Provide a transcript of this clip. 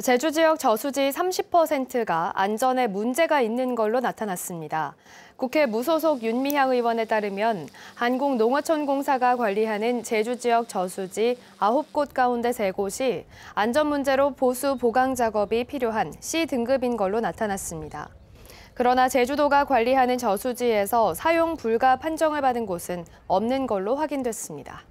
제주 지역 저수지 30%가 안전에 문제가 있는 걸로 나타났습니다. 국회 무소속 윤미향 의원에 따르면 한국농어촌공사가 관리하는 제주 지역 저수지 9곳 가운데 3곳이 안전 문제로 보수 보강 작업이 필요한 C 등급인 걸로 나타났습니다. 그러나 제주도가 관리하는 저수지에서 사용 불가 판정을 받은 곳은 없는 걸로 확인됐습니다.